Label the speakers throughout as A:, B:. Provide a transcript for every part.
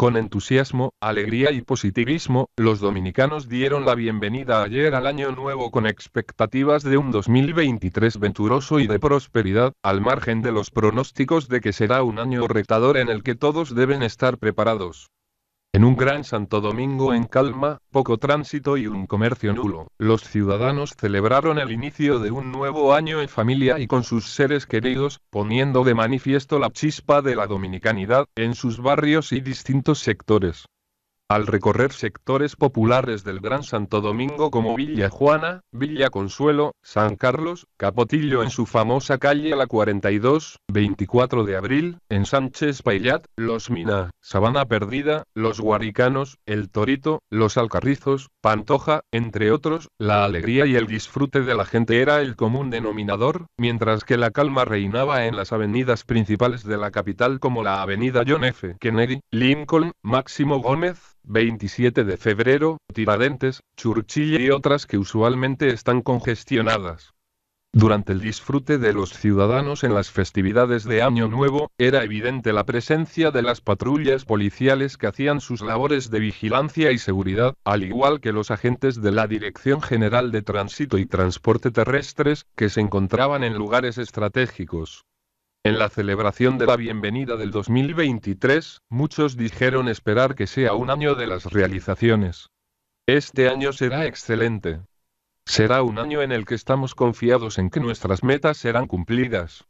A: Con entusiasmo, alegría y positivismo, los dominicanos dieron la bienvenida ayer al Año Nuevo con expectativas de un 2023 venturoso y de prosperidad, al margen de los pronósticos de que será un año retador en el que todos deben estar preparados. En un gran Santo Domingo en calma, poco tránsito y un comercio nulo, los ciudadanos celebraron el inicio de un nuevo año en familia y con sus seres queridos, poniendo de manifiesto la chispa de la dominicanidad en sus barrios y distintos sectores. Al recorrer sectores populares del Gran Santo Domingo como Villa Juana, Villa Consuelo, San Carlos, Capotillo en su famosa calle La 42, 24 de abril, en Sánchez Paillat, Los Mina, Sabana Perdida, Los Guaricanos, El Torito, Los Alcarrizos, Pantoja, entre otros, la alegría y el disfrute de la gente era el común denominador, mientras que la calma reinaba en las avenidas principales de la capital como la Avenida John F. Kennedy, Lincoln, Máximo Gómez, 27 de febrero, Tiradentes, Churchilla y otras que usualmente están congestionadas. Durante el disfrute de los ciudadanos en las festividades de Año Nuevo, era evidente la presencia de las patrullas policiales que hacían sus labores de vigilancia y seguridad, al igual que los agentes de la Dirección General de Tránsito y Transporte Terrestres, que se encontraban en lugares estratégicos. En la celebración de la bienvenida del 2023, muchos dijeron esperar que sea un año de las realizaciones. Este año será excelente. Será un año en el que estamos confiados en que nuestras metas serán cumplidas.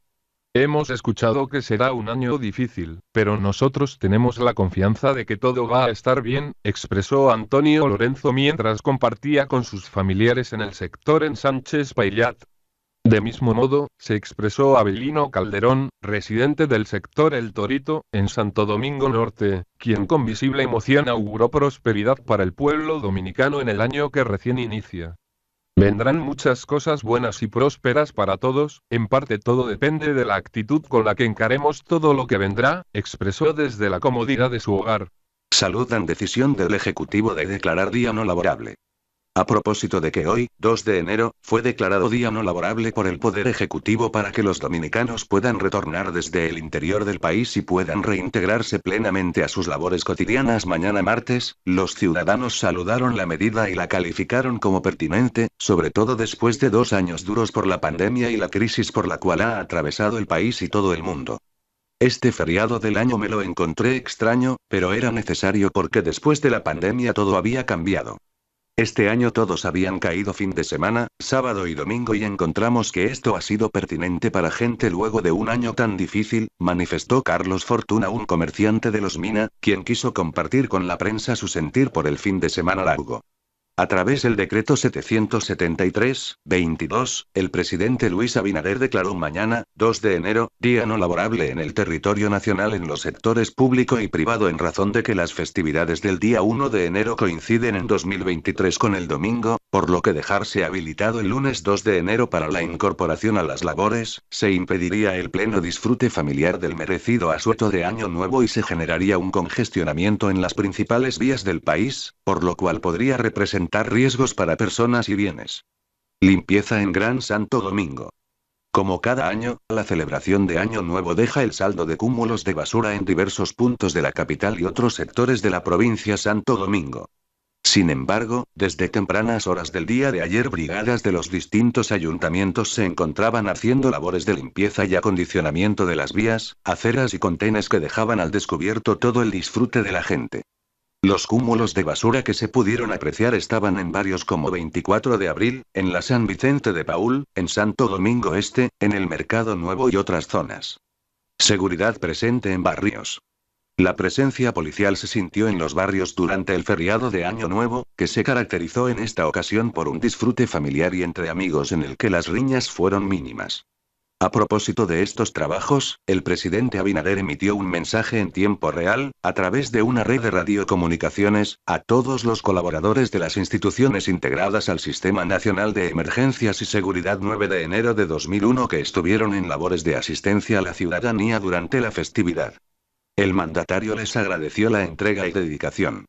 A: Hemos escuchado que será un año difícil, pero nosotros tenemos la confianza de que todo va a estar bien, expresó Antonio Lorenzo mientras compartía con sus familiares en el sector en Sánchez Paillat, de mismo modo, se expresó Abelino Calderón, residente del sector El Torito, en Santo Domingo Norte, quien con visible emoción auguró prosperidad para el pueblo dominicano en el año que recién inicia. Vendrán muchas cosas buenas y prósperas para todos, en parte todo depende de la actitud con la que encaremos todo lo que vendrá, expresó desde la comodidad de su hogar. Saludan decisión del Ejecutivo de declarar día no laborable. A propósito
B: de que hoy, 2 de enero, fue declarado día no laborable por el Poder Ejecutivo para que los dominicanos puedan retornar desde el interior del país y puedan reintegrarse plenamente a sus labores cotidianas mañana martes, los ciudadanos saludaron la medida y la calificaron como pertinente, sobre todo después de dos años duros por la pandemia y la crisis por la cual ha atravesado el país y todo el mundo. Este feriado del año me lo encontré extraño, pero era necesario porque después de la pandemia todo había cambiado. Este año todos habían caído fin de semana, sábado y domingo y encontramos que esto ha sido pertinente para gente luego de un año tan difícil, manifestó Carlos Fortuna, un comerciante de los Mina, quien quiso compartir con la prensa su sentir por el fin de semana largo. A través del decreto 773-22, el presidente Luis Abinader declaró mañana, 2 de enero, día no laborable en el territorio nacional en los sectores público y privado en razón de que las festividades del día 1 de enero coinciden en 2023 con el domingo, por lo que dejarse habilitado el lunes 2 de enero para la incorporación a las labores, se impediría el pleno disfrute familiar del merecido asueto de Año Nuevo y se generaría un congestionamiento en las principales vías del país, por lo cual podría representar riesgos para personas y bienes. Limpieza en Gran Santo Domingo. Como cada año, la celebración de Año Nuevo deja el saldo de cúmulos de basura en diversos puntos de la capital y otros sectores de la provincia Santo Domingo. Sin embargo, desde tempranas horas del día de ayer brigadas de los distintos ayuntamientos se encontraban haciendo labores de limpieza y acondicionamiento de las vías, aceras y contenes que dejaban al descubierto todo el disfrute de la gente. Los cúmulos de basura que se pudieron apreciar estaban en barrios como 24 de abril, en la San Vicente de Paul, en Santo Domingo Este, en el Mercado Nuevo y otras zonas. Seguridad presente en barrios. La presencia policial se sintió en los barrios durante el feriado de Año Nuevo, que se caracterizó en esta ocasión por un disfrute familiar y entre amigos en el que las riñas fueron mínimas. A propósito de estos trabajos, el presidente Abinader emitió un mensaje en tiempo real, a través de una red de radiocomunicaciones, a todos los colaboradores de las instituciones integradas al Sistema Nacional de Emergencias y Seguridad 9 de enero de 2001 que estuvieron en labores de asistencia a la ciudadanía durante la festividad. El mandatario les agradeció la entrega y dedicación.